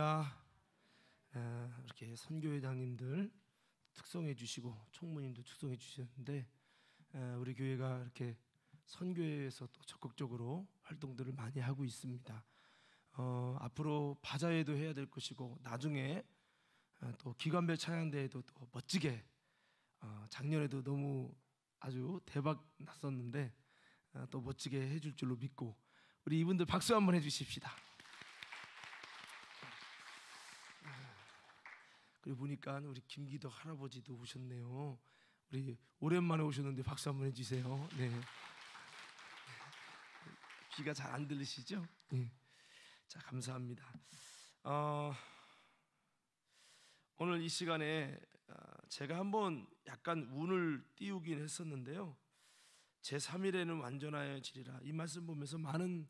할렐루야. 아, 이렇게 선교회장님들 특성해 주시고 총무님도 특성해 주셨는데 아, 우리 교회가 이렇게 선교회에서 또 적극적으로 활동들을 많이 하고 있습니다. 어, 앞으로 바자회도 해야 될 것이고 나중에 아, 또 기관별 찬양대회도 또 멋지게 어, 작년에도 너무 아주 대박 났었는데 또 멋지게 해줄 줄로 믿고 우리 이분들 박수 한번 해주십시다. 그리고 보니까 우리 김기덕 할아버지도 오셨네요. 우리 오랜만에 오셨는데 박수 한번 해주세요. 네. 귀가 잘 안 들리시죠? 네. 자 감사합니다. 어, 오늘 이 시간에 어, 제가 한번 약간 운을 띄우긴 했었는데요. 제 3일에는 완전하여지리라 이 말씀 보면서 많은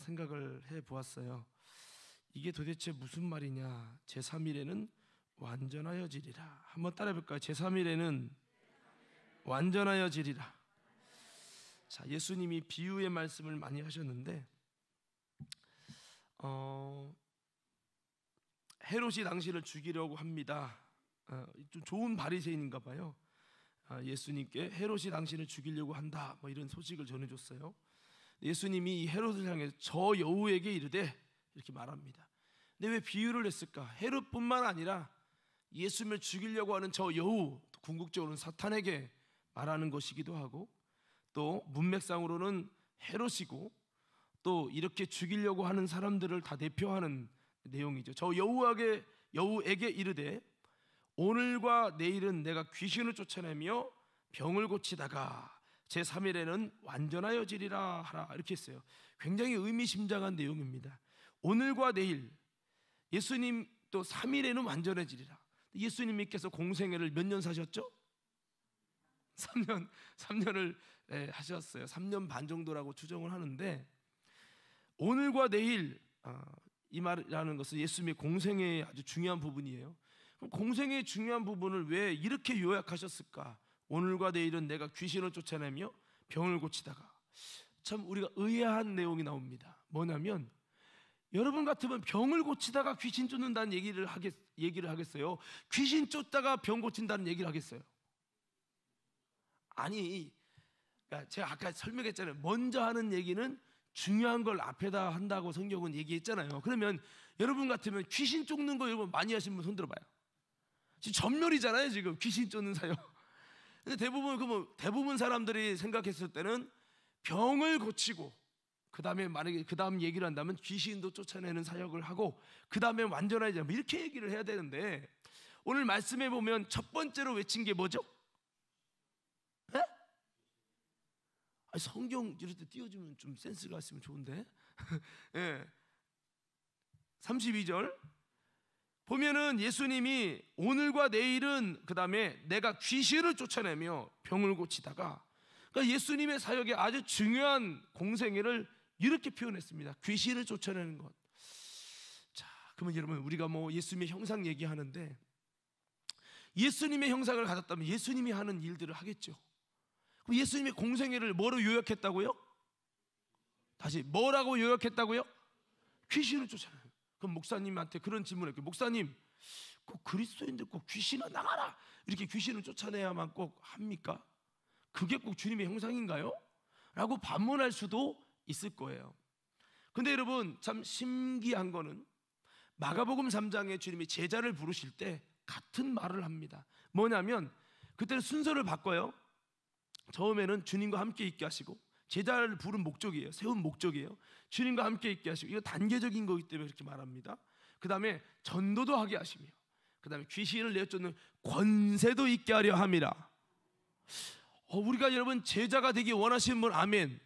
생각을 해 보았어요. 이게 도대체 무슨 말이냐? 제 3일에는 완전하여지리라. 한번 따라 해 볼까요? 제3일에는 완전하여지리라. 자, 예수님이 비유의 말씀을 많이 하셨는데 어, 헤롯이 당신을 죽이려고 합니다. 어, 좀 좋은 바리새인인가 봐요. 어, 예수님께 헤롯이 당신을 죽이려고 한다. 뭐 이런 소식을 전해줬어요. 예수님이 이 헤롯을 향해 저 여우에게 이르되 이렇게 말합니다. 근데 왜 비유를 했을까? 헤롯뿐만 아니라 예수님을 죽이려고 하는 저 여우 궁극적으로는 사탄에게 말하는 것이기도 하고 또 문맥상으로는 헤롯이고 또 이렇게 죽이려고 하는 사람들을 다 대표하는 내용이죠. 저 여우에게 여우에게 이르되 오늘과 내일은 내가 귀신을 쫓아내며 병을 고치다가 제 3일에는 완전하여지리라 하라 이렇게 했어요. 굉장히 의미심장한 내용입니다. 오늘과 내일 예수님 또 3일에는 완전해지리라. 예수님께서 공생애를 몇 년 사셨죠? 3년, 3년을 예, 하셨어요. 3년 반 정도라고 추정을 하는데 오늘과 내일 어, 이 말이라는 것은 예수님의 공생애의 아주 중요한 부분이에요. 그럼 공생애의 중요한 부분을 왜 이렇게 요약하셨을까? 오늘과 내일은 내가 귀신을 쫓아내며 병을 고치다가 참 우리가 의아한 내용이 나옵니다. 뭐냐면 여러분 같으면 병을 고치다가 귀신 쫓는다는 얘기를 하겠 얘기를 하겠어요. 귀신 쫓다가 병 고친다는 얘기를 하겠어요. 아니, 그러니까 제가 아까 설명했잖아요. 먼저 하는 얘기는 중요한 걸 앞에다 한다고 성경은 얘기했잖아요. 그러면 여러분 같으면 귀신 쫓는 거 여러분 많이 하신 분 손들어봐요. 지금 전멸이잖아요. 지금 귀신 쫓는 사역. 근데 대부분 그 뭐 대부분 사람들이 생각했을 때는 병을 고치고 그 다음에 만약에 그 다음 얘기를 한다면 귀신도 쫓아내는 사역을 하고 그 다음에 완전하지 않 뭐 이렇게 얘기를 해야 되는데 오늘 말씀해 보면 첫 번째로 외친 게 뭐죠? 에? 성경 이럴 때 띄워주면 좀 센스가 있으면 좋은데 예. 32절 보면은 예수님이 오늘과 내일은 그 다음에 내가 귀신을 쫓아내며 병을 고치다가 그러니까 예수님의 사역에 아주 중요한 공생애를 이렇게 표현했습니다. 귀신을 쫓아내는 것. 자, 그러면 여러분 우리가 뭐 예수님의 형상 얘기하는데 예수님의 형상을 가졌다면 예수님이 하는 일들을 하겠죠. 그럼 예수님의 공생애를 뭐로 요약했다고요? 다시 뭐라고 요약했다고요? 귀신을 쫓아내요. 그럼 목사님한테 그런 질문을 했고 목사님 꼭 그리스도인들 꼭 귀신아 나가라 이렇게 귀신을 쫓아내야만 꼭 합니까? 그게 꼭 주님의 형상인가요? 라고 반문할 수도 있을 거예요. 근데 여러분 참 신기한 거는 마가복음 3장에 주님이 제자를 부르실 때 같은 말을 합니다. 뭐냐면 그때는 순서를 바꿔요. 처음에는 주님과 함께 있게 하시고 제자를 부른 목적이에요. 세운 목적이에요. 주님과 함께 있게 하시고 이거 단계적인 거기 때문에 그렇게 말합니다. 그다음에 전도도 하게 하시며 그다음에 귀신을 내쫓는 권세도 있게 하려 함이라. 어, 우리가 여러분 제자가 되기 원하시는 분 아멘.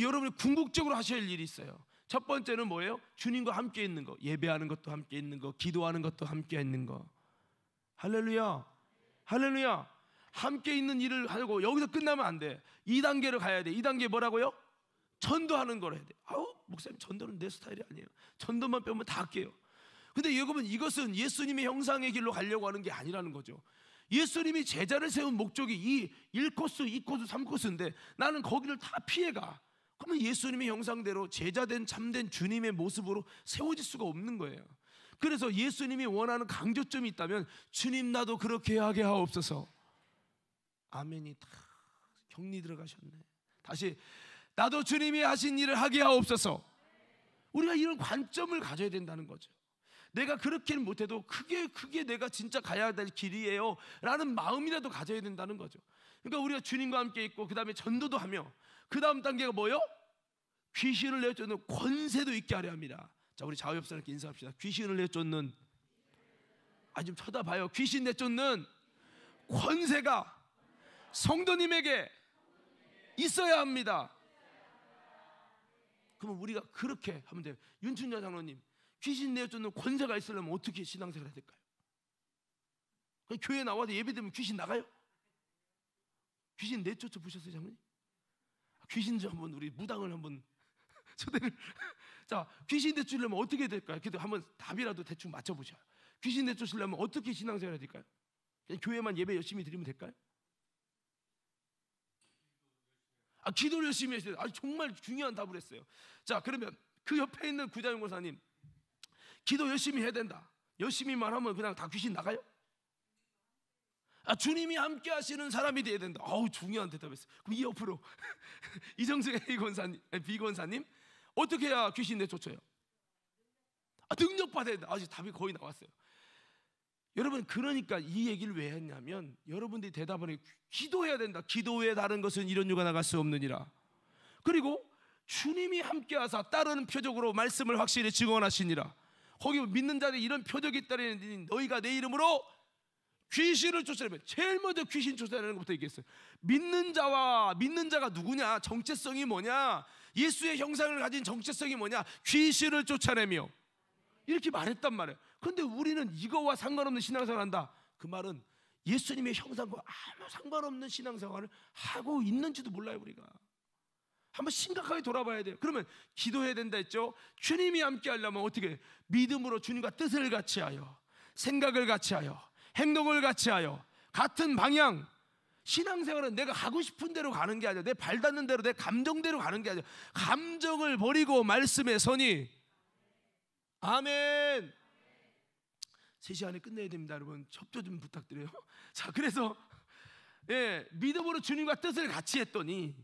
여러분이 궁극적으로 하셔야 할 일이 있어요. 첫 번째는 뭐예요? 주님과 함께 있는 거. 예배하는 것도 함께 있는 거. 기도하는 것도 함께 있는 거. 할렐루야. 할렐루야. 함께 있는 일을 하고 여기서 끝나면 안 돼. 2단계로 가야 돼. 2단계 뭐라고요? 전도하는 걸 해야 돼. 아우, 목사님 전도는 내 스타일이 아니에요. 전도만 빼면 다 할게요. 근데 여러분 이것은 예수님의 형상의 길로 가려고 하는 게 아니라는 거죠. 예수님이 제자를 세운 목적이 이 1코스, 2코스, 3코스인데 나는 거기를 다 피해 가. 그러면 예수님의 형상대로 제자된 참된 주님의 모습으로 세워질 수가 없는 거예요. 그래서 예수님이 원하는 강조점이 있다면 주님 나도 그렇게 하게 하옵소서. 아멘이 다 격리 들어가셨네. 다시 나도 주님이 하신 일을 하게 하옵소서. 우리가 이런 관점을 가져야 된다는 거죠. 내가 그렇게는 못해도 크게크게 내가 진짜 가야 될 길이에요라는 마음이라도 가져야 된다는 거죠. 그러니까 우리가 주님과 함께 있고 그 다음에 전도도 하며 그 다음 단계가 뭐요? 귀신을 내쫓는 권세도 있게 하려 합니다. 자, 우리 자유협사님께 인사합시다. 귀신을 내쫓는 아좀 쳐다봐요. 귀신 내쫓는 권세가 성도님에게 있어야 합니다. 그러면 우리가 그렇게 하면 돼요. 윤춘자 장로님, 귀신 내쫓는 권세가 있으려면 어떻게 신앙생활 해야 될까요? 교회 나와서 예배되면 귀신 나가요? 귀신 내쫓아 보셨어요, 장로님? 귀신 좀 한번 우리 무당을 한번 초대를 자 귀신 대출려면 어떻게 될까요? 그래도 한번 답이라도 대충 맞춰보자. 귀신 대출려면 어떻게 신앙생활 해야 될까요? 그냥 교회만 예배 열심히 드리면 될까요? 아기도 열심히 해세요아 정말 중요한 답을 했어요. 자 그러면 그 옆에 있는 구자영 권사님 기도 열심히 해야 된다. 열심히 말하면 그냥 다 귀신 나가요? 아, 주님이 함께 하시는 사람이 돼야 된다. 어우, 중요한 대답했어. 그럼 이 옆으로 이정수 A 권사님, B 권사님 어떻게 해야 귀신 내쫓아요? 아, 능력 받아야 된다. 아직 답이 거의 나왔어요. 여러분 그러니까 이 얘기를 왜 했냐면 여러분들이 대답을 기도해야 된다. 기도 외에 다른 것은 이런 유가 나갈 수 없느니라. 그리고 주님이 함께하사 따르는 표적으로 말씀을 확실히 증언하시니라. 거기 뭐 믿는 자들 이런 표적이 따르니 너희가 내 이름으로 귀신을 쫓아내면 제일 먼저 귀신 쫓아내는 것부터 얘기했어요. 믿는 자와 믿는 자가 누구냐? 정체성이 뭐냐? 예수의 형상을 가진 정체성이 뭐냐? 귀신을 쫓아내며 이렇게 말했단 말이에요. 근데 우리는 이거와 상관없는 신앙생활 한다. 그 말은 예수님의 형상과 아무 상관없는 신앙생활을 하고 있는지도 몰라요, 우리가. 한번 심각하게 돌아봐야 돼요. 그러면 기도해야 된다 했죠. 주님이 함께 하려면 어떻게 믿음으로 주님과 뜻을 같이 하여 생각을 같이 하여 행동을 같이 하여 같은 방향 신앙생활은 내가 하고 싶은 대로 가는 게 아니라 내발 닿는 대로 내 감정대로 가는 게 아니라 감정을 버리고 말씀에 선이 아멘 3시 안에 끝내야 됩니다 여러분 협조 좀 부탁드려요 자 그래서 예, 믿음으로 주님과 뜻을 같이 했더니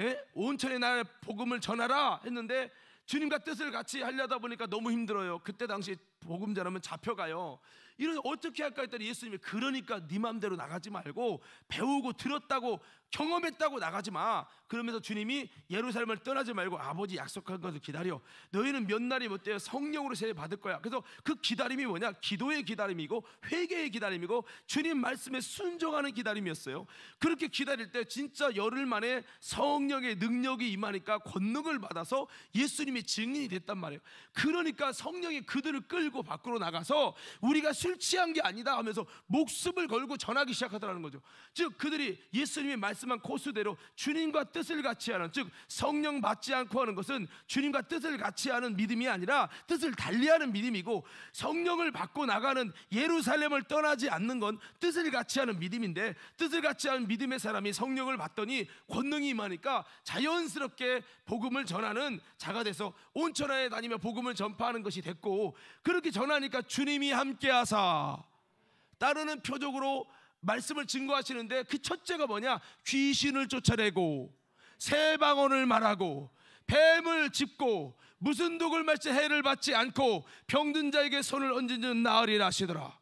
예? 온천의 에나 복음을 전하라 했는데 주님과 뜻을 같이 하려다 보니까 너무 힘들어요 그때 당시 복음자라면 잡혀가요 이런 어떻게 할까 했더니 예수님이 그러니까 네 맘대로 나가지 말고 배우고 들었다고 경험했다고 나가지 마. 그러면서 주님이 예루살렘을 떠나지 말고 아버지 약속한 것을 기다려. 너희는 몇 날이 못돼요 뭐 성령으로 세례 받을 거야. 그래서 그 기다림이 뭐냐? 기도의 기다림이고 회개의 기다림이고 주님 말씀에 순종하는 기다림이었어요. 그렇게 기다릴 때 진짜 열흘 만에 성령의 능력이 임하니까 권능을 받아서 예수님이 증인이 됐단 말이에요. 그러니까 성령이 그들을 끌고 밖으로 나가서 우리가 술 취한 게 아니다 하면서 목숨을 걸고 전하기 시작하더라는 거죠. 즉 그들이 예수님의 말씀 말씀한 코스대로 주님과 뜻을 같이 하는 즉 성령 받지 않고 하는 것은 주님과 뜻을 같이 하는 믿음이 아니라 뜻을 달리하는 믿음이고 성령을 받고 나가는 예루살렘을 떠나지 않는 건 뜻을 같이 하는 믿음인데 뜻을 같이 하는 믿음의 사람이 성령을 받더니 권능이 임하니까 자연스럽게 복음을 전하는 자가 돼서 온천하에 다니며 복음을 전파하는 것이 됐고 그렇게 전하니까 주님이 함께하사 따르는 표적으로 말씀을 증거하시는데 그 첫째가 뭐냐? 귀신을 쫓아내고 세방언을 말하고 뱀을 짚고 무슨 독을 말지 해를 받지 않고 병든 자에게 손을 얹은 나으리라 하시더라.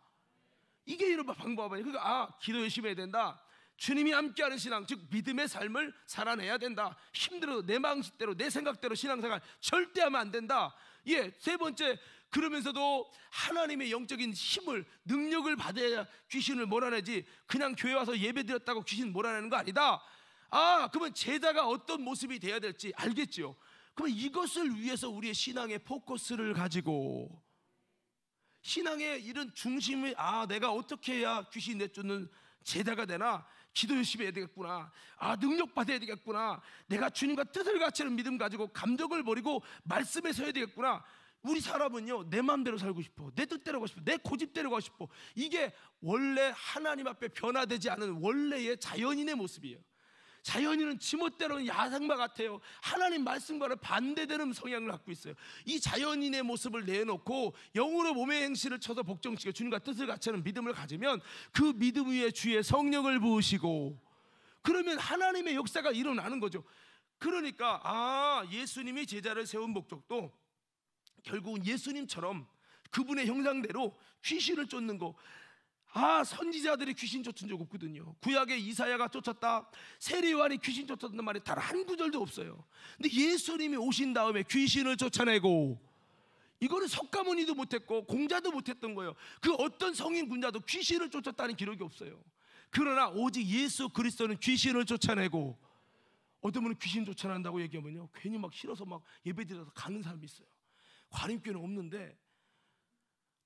이게 이런 방법 아니에 그러니까 아 기도 열심히 해야 된다. 주님이 함께하는 신앙, 즉 믿음의 삶을 살아내야 된다. 힘들어 내 방식대로 내 생각대로 신앙생활 절대 하면 안 된다. 예, 세 번째 그러면서도 하나님의 영적인 힘을 능력을 받아야 귀신을 몰아내지 그냥 교회 와서 예배드렸다고 귀신 몰아내는 거 아니다. 아, 그러면 제자가 어떤 모습이 돼야 될지 알겠지요. 그러면 이것을 위해서 우리의 신앙의 포커스를 가지고 신앙의 이런 중심을 아, 내가 어떻게 해야 귀신 내쫓는 제자가 되나 기도 열심히 해야 되겠구나. 아, 능력 받아야 되겠구나. 내가 주님과 뜻을 같이 하는 믿음 가지고 감정을 버리고 말씀에 서야 되겠구나. 우리 사람은요 내 마음대로 살고 싶어 내 뜻대로 가고 싶어 내 고집대로 가고 싶어 이게 원래 하나님 앞에 변화되지 않은 원래의 자연인의 모습이에요 자연인은 지멋대로는 야생마 같아요 하나님 말씀과는 반대되는 성향을 갖고 있어요 이 자연인의 모습을 내놓고 영으로 몸의 행실을 쳐서 복종시켜 주님과 뜻을 같이 하는 믿음을 가지면 그 믿음 위에 주의 성령을 부으시고 그러면 하나님의 역사가 일어나는 거죠 그러니까 아 예수님이 제자를 세운 목적도 결국은 예수님처럼 그분의 형상대로 귀신을 쫓는 거. 아 선지자들이 귀신 쫓은 적 없거든요. 구약의 이사야가 쫓았다, 세례요한이 귀신 쫓았다는 말이 단 한 구절도 없어요. 근데 예수님이 오신 다음에 귀신을 쫓아내고 이거는 석가모니도 못했고 공자도 못했던 거예요. 그 어떤 성인 군자도 귀신을 쫓았다는 기록이 없어요. 그러나 오직 예수 그리스도는 귀신을 쫓아내고 어떤 분은 귀신 쫓아낸다고 얘기하면요 괜히 막 싫어서 막 예배드려서 가는 사람이 있어요. 과림교회는 없는데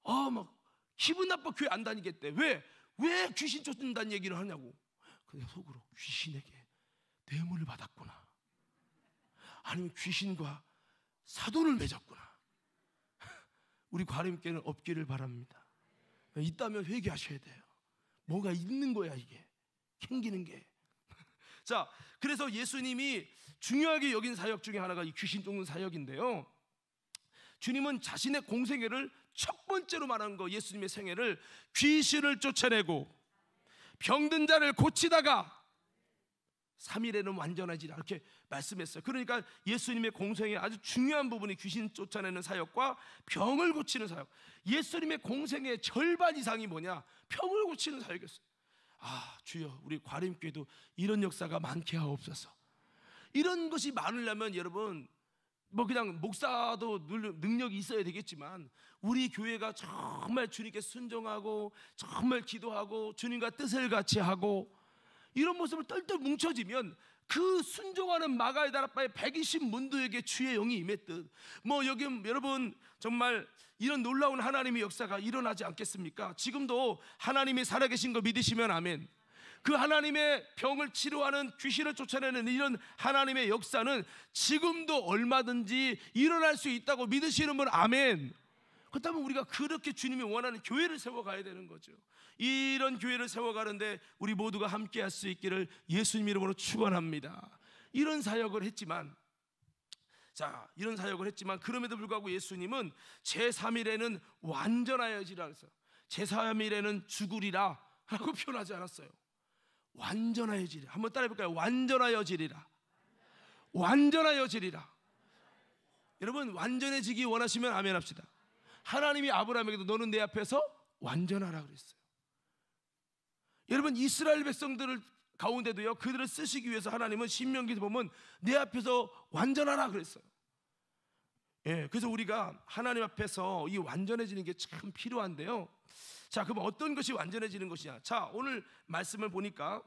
아 막 기분 나빠 교회 안 다니겠대. 왜? 왜 귀신 쫓는다는 얘기를 하냐고. 그냥 속으로 귀신에게 뇌물을 받았구나. 아니면 귀신과 사돈을 맺었구나. 우리 과림교회는 없기를 바랍니다. 있다면 회개하셔야 돼요. 뭐가 있는 거야 이게. 캥기는 게. 자, 그래서 예수님이 중요하게 여긴 사역 중에 하나가 이 귀신 쫓는 사역인데요. 주님은 자신의 공생애를 첫 번째로 말한 거 예수님의 생애를 귀신을 쫓아내고 병든 자를 고치다가 3일에는 완전하지 이렇게 말씀했어요. 그러니까 예수님의 공생의 아주 중요한 부분이 귀신 쫓아내는 사역과 병을 고치는 사역. 예수님의 공생의 절반 이상이 뭐냐? 병을 고치는 사역이었어요. 아, 주여, 우리 과림교회도 이런 역사가 많게 하옵소서. 이런 것이 많으려면 여러분 뭐 그냥 목사도 능력이 있어야 되겠지만 우리 교회가 정말 주님께 순종하고 정말 기도하고 주님과 뜻을 같이 하고 이런 모습을 떨똘 뭉쳐지면 그 순종하는 마가의 나라바의 120문도에게 주의 영이 임했듯 뭐 여기 여러분 정말 이런 놀라운 하나님의 역사가 일어나지 않겠습니까? 지금도 하나님이 살아계신 거 믿으시면 아멘 그 하나님의 병을 치료하는 귀신을 쫓아내는 이런 하나님의 역사는 지금도 얼마든지 일어날 수 있다고 믿으시는 분 아멘. 그렇다면 우리가 그렇게 주님이 원하는 교회를 세워가야 되는 거죠. 이런 교회를 세워가는데 우리 모두가 함께할 수 있기를 예수님 이름으로 축원합니다. 이런 사역을 했지만 자, 이런 사역을 했지만 그럼에도 불구하고 예수님은 제3일에는 완전하여지라 그서 제3일에는 죽으리라 라고 표현하지 않았어요. 완전하여지리라. 한번 따라해볼까요? 완전하여지리라. 완전하여지리라. 여러분 완전해지기 원하시면 아멘합시다. 하나님이 아브라함에게도 너는 내 앞에서 완전하라 그랬어요. 여러분 이스라엘 백성들을 가운데도요 그들을 쓰시기 위해서 하나님은 신명기에 보면 내 앞에서 완전하라 그랬어요. 예, 그래서 우리가 하나님 앞에서 이 완전해지는 게 참 필요한데요. 자, 그럼 어떤 것이 완전해지는 것이냐? 자, 오늘 말씀을 보니까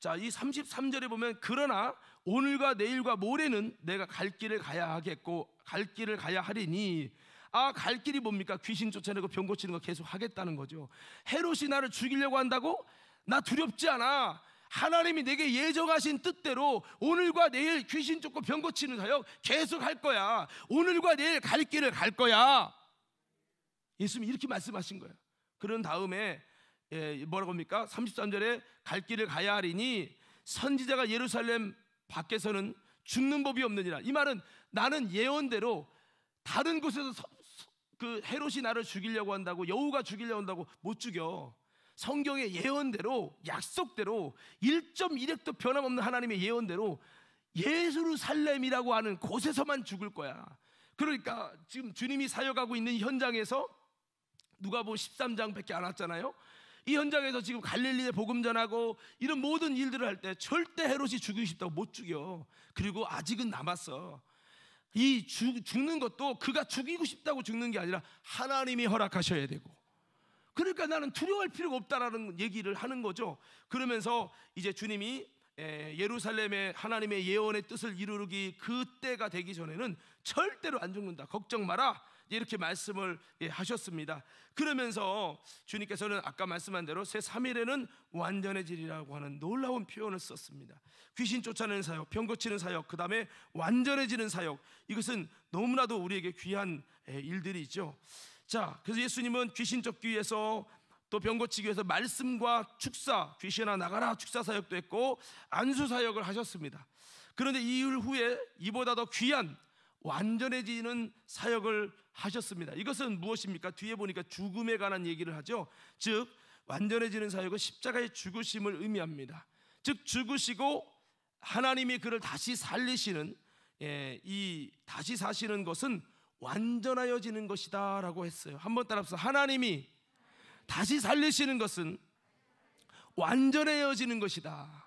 자, 이 33절에 보면 그러나 오늘과 내일과 모레는 내가 갈 길을 가야 하겠고 갈 길을 가야 하리니 아, 갈 길이 뭡니까? 귀신 쫓아내고 병 고치는 거 계속 하겠다는 거죠. 헤롯이 나를 죽이려고 한다고 나 두렵지 않아. 하나님이 내게 예정하신 뜻대로 오늘과 내일 귀신 쫓고 병 고치는 사역 계속 할 거야. 오늘과 내일 갈 길을 갈 거야. 예수님이 이렇게 말씀하신 거예요. 그런 다음에 예, 뭐라고 합니까? 33절에 갈 길을 가야 하리니 선지자가 예루살렘 밖에서는 죽는 법이 없느니라. 이 말은 나는 예언대로 다른 곳에서 서, 서, 그 헤롯이 나를 죽이려고 한다고 여우가 죽이려고 한다고 못 죽여. 성경의 예언대로 약속대로 1.1핵도 변함없는 하나님의 예언대로 예루살렘이라고 하는 곳에서만 죽을 거야. 그러니까 지금 주님이 사역하고 있는 현장에서 누가복음 13장밖에 뭐 안 왔잖아요. 이 현장에서 지금 갈릴리에 복음 전하고 이런 모든 일들을 할 때 절대 헤롯이 죽이고 싶다고 못 죽여. 그리고 아직은 남았어. 이 죽, 죽는 것도 그가 죽이고 싶다고 죽는 게 아니라 하나님이 허락하셔야 되고. 그러니까 나는 두려워할 필요가 없다라는 얘기를 하는 거죠. 그러면서 이제 주님이 예루살렘의 하나님의 예언의 뜻을 이루기 그때가 되기 전에는 절대로 안 죽는다. 걱정 마라. 이렇게 말씀을 예, 하셨습니다. 그러면서 주님께서는 아까 말씀한 대로 새 3일에는 완전해지리라고 하는 놀라운 표현을 썼습니다. 귀신 쫓아내는 사역, 병 고치는 사역, 그 다음에 완전해지는 사역. 이것은 너무나도 우리에게 귀한 예, 일들이죠. 자, 그래서 예수님은 귀신 쫓기 위해서 또 병 고치기 위해서 말씀과 축사, 귀신아 나가라 축사 사역도 했고 안수 사역을 하셨습니다. 그런데 이 일 후에 이보다 더 귀한 완전해지는 사역을 하셨습니다. 이것은 무엇입니까? 뒤에 보니까 죽음에 관한 얘기를 하죠. 즉 완전해지는 사역은 십자가의 죽으심을 의미합니다. 즉 죽으시고 하나님이 그를 다시 살리시는 예, 이 다시 사시는 것은 완전하여지는 것이다라고 했어요. 한번 따라서 하나님이 다시 살리시는 것은 완전해지는 것이다.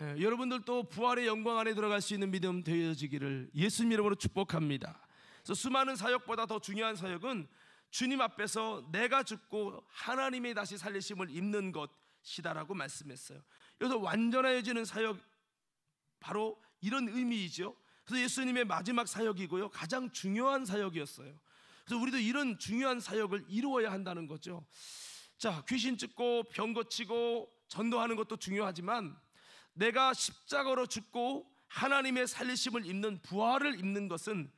예, 여러분들도 부활의 영광 안에 들어갈 수 있는 믿음 되어지기를 예수님 이름으로 축복합니다. 그래서 수많은 사역보다 더 중요한 사역은 주님 앞에서 내가 죽고 하나님의 다시 살리심을 입는 것이다라고 말씀했어요. 여기서 완전해지는 사역 바로 이런 의미이죠. 그래서 예수님의 마지막 사역이고요. 가장 중요한 사역이었어요. 그래서 우리도 이런 중요한 사역을 이루어야 한다는 거죠. 자, 귀신 쫓고 병 고치고 전도하는 것도 중요하지만 내가 십자가로 죽고 하나님의 살리심을 입는 부활을 입는 것은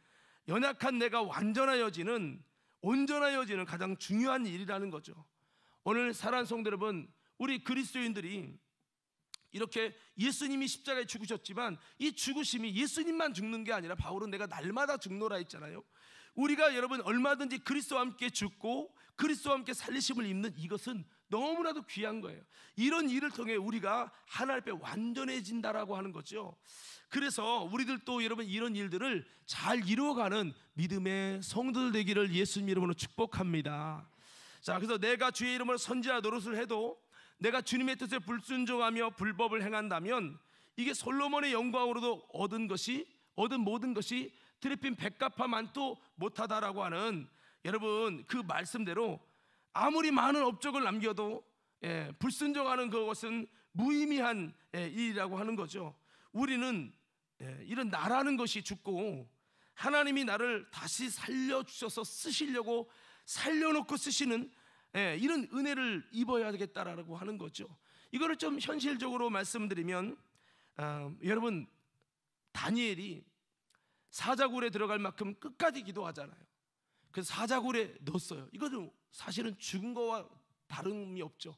연약한 내가 완전하여지는 온전하여지는 가장 중요한 일이라는 거죠. 오늘 사랑 성 여러분, 우리 그리스도인들이 이렇게 예수님이 십자가에 죽으셨지만 이 죽으심이 예수님만 죽는 게 아니라 바울은 내가 날마다 죽노라 했잖아요. 우리가 여러분 얼마든지 그리스도와 함께 죽고 그리스도와 함께 살리심을 입는 이것은 너무나도 귀한 거예요. 이런 일을 통해 우리가 하나님 앞에 완전해진다라고 하는 거죠. 그래서 우리들도 여러분 이런 일들을 잘 이루어가는 믿음의 성도들 되기를 예수님 이름으로 축복합니다. 자, 그래서 내가 주의 이름으로 선지자 노릇을 해도 내가 주님의 뜻에 불순종하며 불법을 행한다면 이게 솔로몬의 영광으로도 얻은 것이 얻은 모든 것이 드레핀 백가파만도 못하다라고 하는 여러분 그 말씀대로 아무리 많은 업적을 남겨도 예, 불순종하는 그것은 무의미한 예, 일이라고 하는 거죠. 우리는 예, 이런 나라는 것이 죽고 하나님이 나를 다시 살려 주셔서 쓰시려고 살려놓고 쓰시는 예, 이런 은혜를 입어야겠다라고 하는 거죠. 이거를 좀 현실적으로 말씀드리면 어, 여러분 다니엘이 사자굴에 들어갈 만큼 끝까지 기도하잖아요. 그 사자굴에 넣었어요. 이거는 사실은 죽은 거와 다름이 없죠.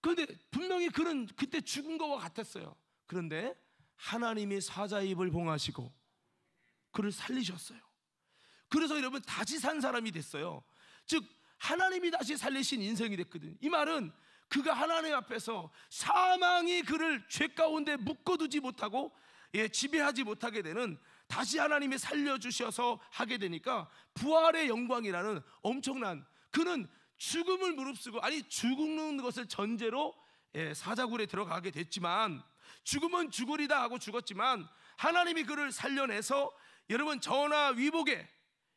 그런데 분명히 그는 그때 죽은 거와 같았어요. 그런데 하나님이 사자 입을 봉하시고 그를 살리셨어요. 그래서 여러분 다시 산 사람이 됐어요. 즉 하나님이 다시 살리신 인생이 됐거든. 요이 말은 그가 하나님 앞에서 사망이 그를 죄 가운데 묶어두지 못하고 예, 지배하지 못하게 되는 다시 하나님이 살려주셔서 하게 되니까 부활의 영광이라는 엄청난 그는 죽음을 무릅쓰고 아니 죽는 것을 전제로 예, 사자굴에 들어가게 됐지만 죽음은 죽으리다 하고 죽었지만 하나님이 그를 살려내서 여러분 전하 위복의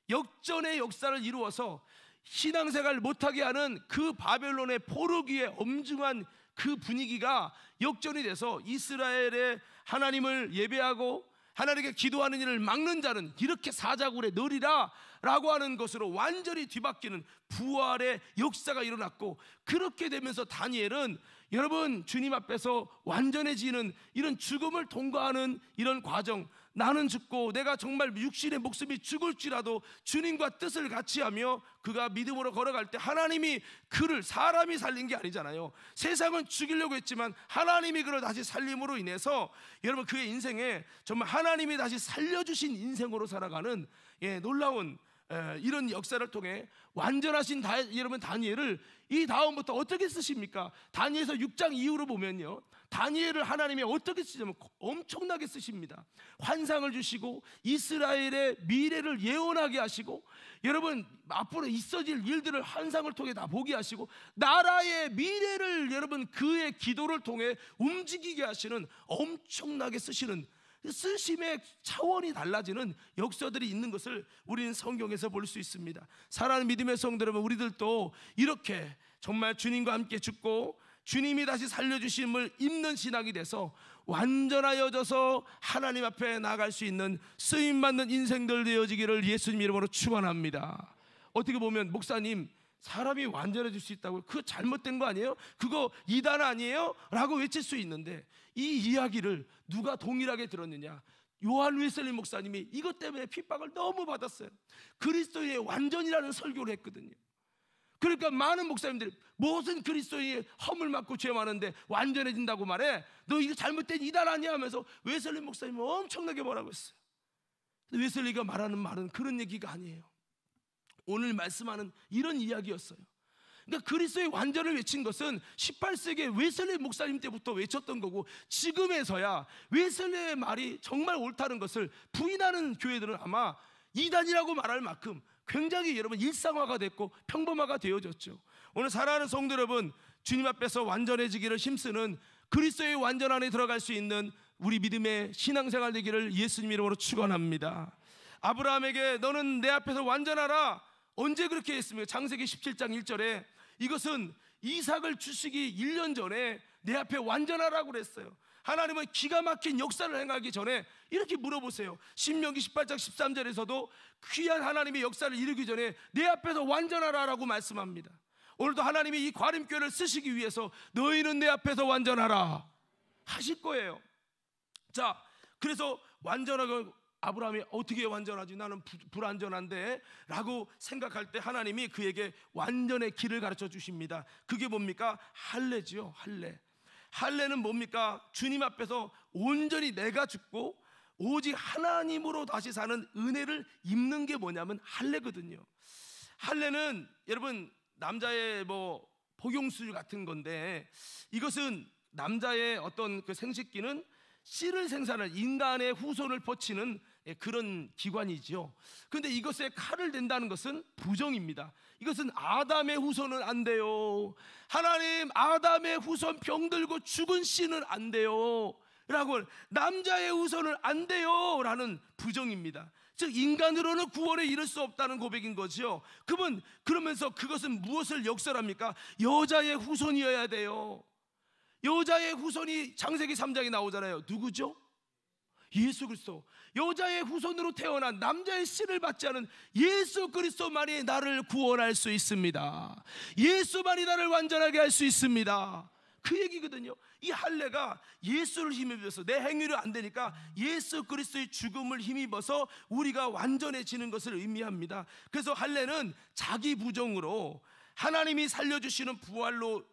역전의 역사를 이루어서 신앙생활 못하게 하는 그 바벨론의 포로기에 엄중한 그 분위기가 역전이 돼서 이스라엘의 하나님을 예배하고 하나님께 기도하는 일을 막는 자는 이렇게 사자굴에 넣이라 라고 하는 것으로 완전히 뒤바뀌는 부활의 역사가 일어났고 그렇게 되면서 다니엘은 여러분 주님 앞에서 완전해지는 이런 죽음을 통과하는 이런 과정 나는 죽고 내가 정말 육신의 목숨이 죽을지라도 주님과 뜻을 같이 하며 그가 믿음으로 걸어갈 때 하나님이 그를 사람이 살린 게 아니잖아요. 세상은 죽이려고 했지만 하나님이 그를 다시 살림으로 인해서 여러분 그의 인생에 정말 하나님이 다시 살려주신 인생으로 살아가는 예, 놀라운 예, 이런 역사를 통해 완전하신 다, 여러분 다니엘을 이 다음부터 어떻게 쓰십니까? 다니엘서 6장 이후로 보면요. 다니엘을 하나님이 어떻게 쓰냐면 엄청나게 쓰십니다. 환상을 주시고 이스라엘의 미래를 예언하게 하시고 여러분 앞으로 있어질 일들을 환상을 통해 다 보게 하시고 나라의 미래를 여러분 그의 기도를 통해 움직이게 하시는 엄청나게 쓰시는 그 쓰심의 차원이 달라지는 역사들이 있는 것을 우리는 성경에서 볼 수 있습니다. 사랑하는 믿음의 성도 여러분, 우리들도 이렇게 정말 주님과 함께 죽고 주님이 다시 살려주심을 입는 신학이 돼서 완전하여져서 하나님 앞에 나갈 수 있는 쓰임받는 인생들 되어지기를 예수님 이름으로 축원합니다. 어떻게 보면 목사님 사람이 완전해질 수 있다고 그 잘못된 거 아니에요? 그거 이단 아니에요? 라고 외칠 수 있는데 이 이야기를 누가 동일하게 들었느냐? 요한 웨슬리 목사님이 이것 때문에 핍박을 너무 받았어요. 그리스도의 완전이라는 설교를 했거든요. 그러니까 많은 목사님들이 무슨 그리스도인이 허물 맞고 죄 많은데 완전해진다고 말해? 너 이거 잘못된 이단 아니야? 하면서 웨슬리 목사님 엄청나게 뭐라고 했어요. 웨슬리가 말하는 말은 그런 얘기가 아니에요. 오늘 말씀하는 이런 이야기였어요. 그러니까 그리스도의 완전을 외친 것은 18세기 웨슬리 목사님 때부터 외쳤던 거고 지금에서야 웨슬리의 말이 정말 옳다는 것을 부인하는 교회들은 아마 이단이라고 말할 만큼 굉장히 여러분 일상화가 됐고 평범화가 되어졌죠. 오늘 사랑하는 성도 여러분, 주님 앞에서 완전해지기를 힘쓰는 그리스도의 완전 안에 들어갈 수 있는 우리 믿음의 신앙생활 되기를 예수님 이름으로 축원합니다. 아브라함에게 너는 내 앞에서 완전하라. 언제 그렇게 했습니까? 장세기 17장 1절에 이것은 이삭을 주시기 1년 전에 내 앞에 완전하라고 그랬어요. 하나님은 기가 막힌 역사를 행하기 전에 이렇게 물어보세요. 신명기 18장 13절에서도 귀한 하나님의 역사를 이루기 전에 내 앞에서 완전하라라고 말씀합니다. 오늘도 하나님이 이 과림교를 쓰시기 위해서 너희는 내 앞에서 완전하라 하실 거예요. 자, 그래서 완전하고 아브라함이 어떻게 완전하지? 나는 부, 불완전한데 라고 생각할 때 하나님이 그에게 완전의 길을 가르쳐 주십니다. 그게 뭡니까? 할례지요. 할례. 할례는 뭡니까? 주님 앞에서 온전히 내가 죽고 오직 하나님으로 다시 사는 은혜를 입는 게 뭐냐면 할례거든요. 할례는 여러분 남자의 뭐 복용술 같은 건데 이것은 남자의 어떤 그 생식기는 씨를 생산을 인간의 후손을 퍼치는 예, 그런 기관이지요. 그런데 이것에 칼을 댄다는 것은 부정입니다. 이것은 아담의 후손은 안 돼요. 하나님 아담의 후손 병들고 죽은 씨는 안 돼요. 라고 남자의 후손은 안 돼요라는 부정입니다. 즉 인간으로는 구원에 이를 수 없다는 고백인 거지요. 그분 그러면서 그것은 무엇을 역설합니까? 여자의 후손이어야 돼요. 여자의 후손이 창세기 3장에 나오잖아요. 누구죠? 예수 그리스도 여자의 후손으로 태어난 남자의 씨를 받지 않은 예수 그리스도만이 나를 구원할 수 있습니다. 예수만이 나를 완전하게 할 수 있습니다. 그 얘기거든요. 이 할례가 예수를 힘입어서 내 행위로 안 되니까 예수 그리스도의 죽음을 힘입어서 우리가 완전해지는 것을 의미합니다. 그래서 할례는 자기 부정으로 하나님이 살려주시는 부활로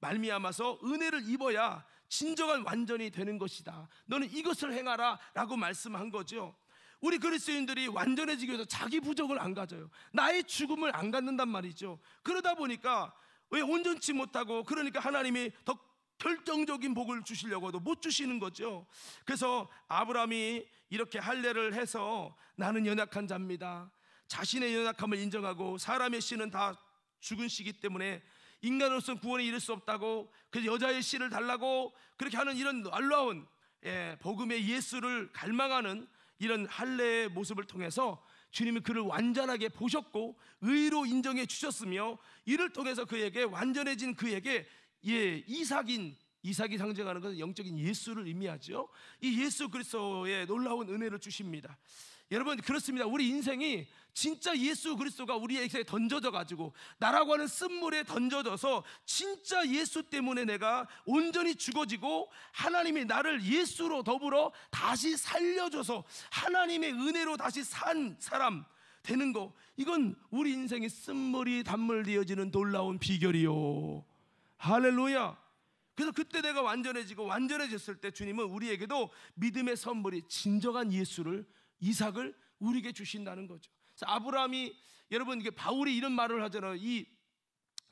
말미암아서 은혜를 입어야 진정한 완전히 되는 것이다. 너는 이것을 행하라 라고 말씀한 거죠. 우리 그리스도인들이 완전해지기 위해서 자기 부족을 안 가져요. 나의 죽음을 안 갖는단 말이죠. 그러다 보니까 왜 온전치 못하고 그러니까 하나님이 더 결정적인 복을 주시려고도 못 주시는 거죠. 그래서 아브라함이 이렇게 할례를 해서 나는 연약한 자입니다. 자신의 연약함을 인정하고 사람의 씨는 다 죽은 씨기 때문에 인간으로서는 구원에 이를 수 없다고 그래서 여자의 씨를 달라고 그렇게 하는 이런 놀라운 예, 복음의 예수를 갈망하는 이런 할례의 모습을 통해서 주님이 그를 완전하게 보셨고 의로 인정해 주셨으며 이를 통해서 그에게 완전해진 그에게 예, 이삭인 이삭이 상징하는 것은 영적인 예수를 의미하죠. 이 예수 그리스도의 놀라운 은혜를 주십니다. 여러분 그렇습니다. 우리 인생이 진짜 예수 그리스도가 우리에게 던져져 가지고 나라고 하는 쓴물에 던져져서 진짜 예수 때문에 내가 온전히 죽어지고 하나님이 나를 예수로 더불어 다시 살려줘서 하나님의 은혜로 다시 산 사람 되는 거 이건 우리 인생의 쓴물이 단물 되어지는 놀라운 비결이요. 할렐루야. 그래서 그때 내가 완전해지고 완전해졌을 때 주님은 우리에게도 믿음의 선물이 진정한 예수를 이삭을 우리에게 주신다는 거죠. 아브라함이 여러분 이게 바울이 이런 말을 하잖아요. 이,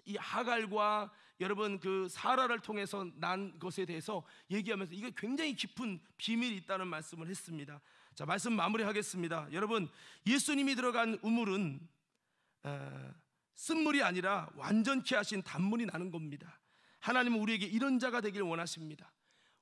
이 하갈과 여러분 그 사라를 통해서 난 것에 대해서 얘기하면서 이게 굉장히 깊은 비밀이 있다는 말씀을 했습니다. 자 말씀 마무리하겠습니다. 여러분 예수님이 들어간 우물은 어, 쓴물이 아니라 완전케 하신 단물이 나는 겁니다. 하나님은 우리에게 이런 자가 되길 원하십니다.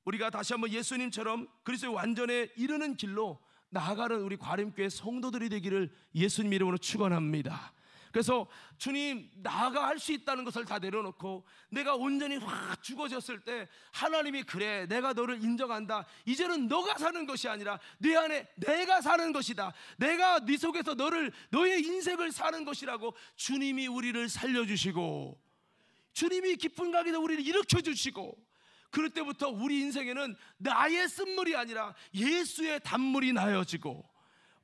우리가 다시 한번 예수님처럼 그리스도의 완전에 이르는 길로 나아가는 우리 과림교회 성도들이 되기를 예수님 이름으로 축원합니다. 그래서 주님 나가 할 수 있다는 것을 다 내려놓고 내가 온전히 확 죽어졌을 때 하나님이 그래 내가 너를 인정한다 이제는 너가 사는 것이 아니라 네 안에 내가 사는 것이다 내가 네 속에서 너를 너의 인생을 사는 것이라고 주님이 우리를 살려주시고 주님이 깊은 가게에서 우리를 일으켜 주시고 그럴 때부터 우리 인생에는 나의 쓴물이 아니라 예수의 단물이 나여지고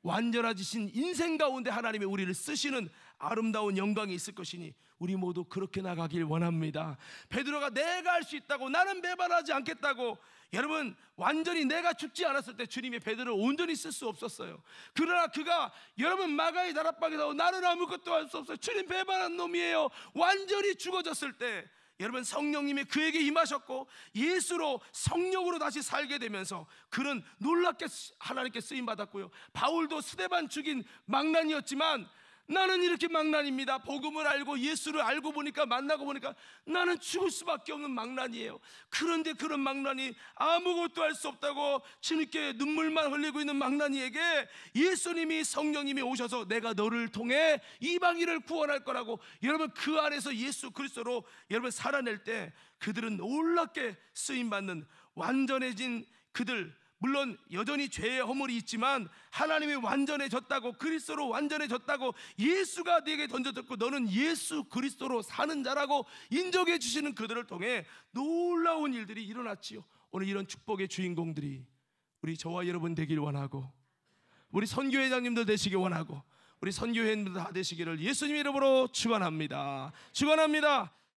완전하지신 인생 가운데 하나님이 우리를 쓰시는 아름다운 영광이 있을 것이니 우리 모두 그렇게 나가길 원합니다. 베드로가 내가 할 수 있다고 나는 배반하지 않겠다고 여러분 완전히 내가 죽지 않았을 때 주님이 베드로를 온전히 쓸 수 없었어요. 그러나 그가 여러분 마가의 다락방에서 나는 아무것도 할 수 없어요. 주님 배반한 놈이에요. 완전히 죽어졌을 때 여러분 성령님이 그에게 임하셨고 예수로 성령으로 다시 살게 되면서 그는 놀랍게 하나님께 쓰임 받았고요. 바울도 스데반 죽인 망난이었지만 나는 이렇게 망난입니다. 복음을 알고 예수를 알고 보니까 만나고 보니까 나는 죽을 수밖에 없는 망난이에요. 그런데 그런 망난이 아무것도 할 수 없다고 주님께 눈물만 흘리고 있는 망난이에게 예수님이 성령님이 오셔서 내가 너를 통해 이방인을 구원할 거라고 여러분 그 안에서 예수 그리스도로 여러분 살아낼 때 그들은 놀랍게 쓰임 받는 완전해진 그들 물론 여전히 죄의 허물이 있지만 하나님이 완전해졌다고 그리스도로 완전해졌다고 예수가 네게 던져졌고 너는 예수 그리스도로 사는 자라고 인정해 주시는 그들을 통해 놀라운 일들이 일어났지요. 오늘 이런 축복의 주인공들이 우리 저와 여러분 되길 원하고 우리 선교회장님들 되시길 원하고 우리 선교회님들 다 되시기를 예수님 이름으로 축원합니다. 축원합니다.